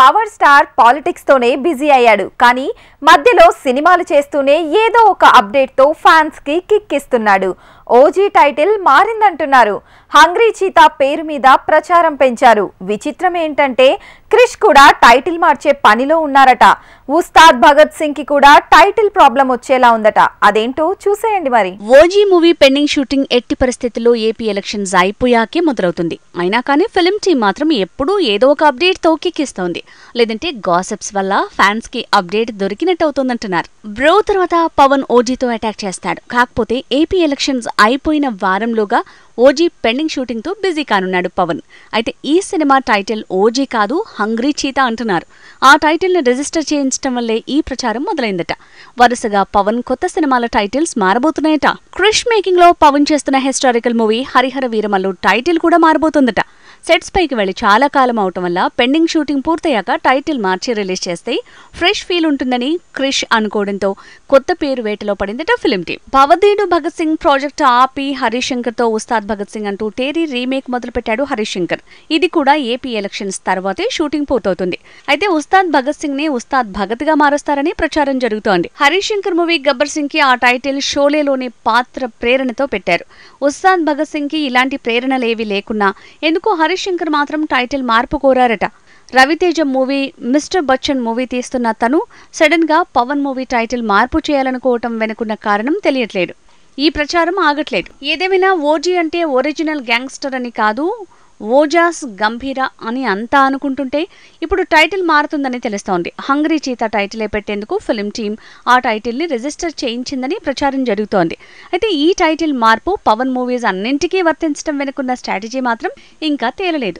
power star పాలిటిక్స్తోనే busy అయ్యాడు కానీ మధ్యలో సినిమాలు చేస్తూనే ఏదో ఒక అప్డేట్తో ఫ్యాన్స్కి కిక్ ఇస్తున్నాడు ఓజీ టైటిల్ మారిందంటున్నారు హంగ్రీ చీతా పేరు మీద ప్రచారం పెంచారు విచిత్రం ఏంటంటే క్రిష్ కూడా టైటిల్ మార్చే పనిలో ఉన్నారట ఉస్తాద్ భగత్ సింగ్ కి కూడా టైటిల్ ప్రాబ్లం వచ్చేలా ఉందట అదేంటో చూసేయండి మరి ఓజీ మూవీ పెండింగ్ షూటింగ్ ఎట్టి పరిస్థితుల్లో ఏపీ ఎలక్షన్స్ అయిపోయాకే మొదలవుతుంది అయినా కానీ ఫిలిం టీం మాత్రం ఎప్పుడూ ఏదో ఒక అప్డేట్ తో కిక్కిస్తోంది లేదంటే గాసెప్స్ వల్ల ఫ్యాన్స్ కి అప్డేట్ దొరికినట్టు అవుతుందంటున్నారు బ్రో తర్వాత పవన్ ఓజీతో అటాక్ చేస్తాడు కాకపోతే ఏపీ ఎలక్షన్స్ అయిపోయిన వారంలోగా ఓజీ పెండింగ్ షూటింగ్తో బిజీ కానున్నాడు పవన్ అయితే ఈ సినిమా టైటిల్ ఓజీ కాదు హంగ్రీ చీత అంటున్నారు ఆ టైటిల్ని రిజిస్టర్ చేయించడం వల్లే ఈ ప్రచారం మొదలైందట వరుసగా పవన్ కొత్త సినిమాల టైటిల్స్ మారబోతున్నాయట క్రిష్ మేకింగ్లో పవన్ చేస్తున్న historical movie Harihara Veeramallu title కూడా మారబోతుందట సెట్స్ పైకి వెళ్ళి చాలా కాలం అవటం వల్ల పెండింగ్ షూటింగ్ పూర్తయ్యాక టైటిల్ మార్చి రిలీజ్ చేస్తే ఫ్రెష్ ఫీల్ ఉంటుందని క్రిష్ అనుకోవడంతో కొత్త పేరు వేటలో పడిందట film team Bhavadeeyudu Bhagat Singh project ఆపి హరిశంకర్ తో ఉస్తాద్ భగత్ సింగ్ అంటూ టేరీ రీమేక్ మొదలుపెట్టాడు హరిశంకర్ ఇది కూడా ఏపీ ఎలక్షన్స్ తర్వాతే షూటింగ్ పూర్తవుతుంది అయితే ఉస్తాద్ భగత్ సింగ్ ని ఉస్తాద్ భగత్ గా మారుస్తారని ప్రచారం జరుగుతోంది హరిశంకర్ మూవీ గబ్బర్ సింగ్ కి ఆ టైటిల్ షోలేలోని పాత్ర ప్రేరణతో పెట్టారు ఉస్తాద్ భగత్ సింగ్ కి ఇలాంటి ప్రేరణలేవి లేకున్నా ఎందుకో హరిశంకర్ మాత్రం టైటిల్ మార్పు కోరారట Raviteja movie mister Bachchan movie తీస్తున్న తను సడన్ గా పవన్ మూవీ టైటిల్ మార్పు చేయాలనుకోవటం వెనుకున్న కారణం తెలియట్లేదు ఈ ప్రచారం ఆగట్లేదు ఏదేమైనా ఓజీ అంటే ఒరిజినల్ గ్యాంగ్స్టర్ అని కాదు ఓజాస్ గంభీర అని అంతా అనుకుంటుంటే ఇప్పుడు టైటిల్ మారుతుందని తెలుస్తోంది హంగ్రీ చీత టైటిలే పెట్టేందుకు ఫిలిం టీం ఆ టైటిల్ని రిజిస్టర్ చేయించిందని ప్రచారం జరుగుతోంది అయితే ఈ టైటిల్ మార్పు పవన్ మూవీస్ అన్నింటికీ వర్తించడం వెనుకున్న స్ట్రాటజీ మాత్రం ఇంకా తేలలేదు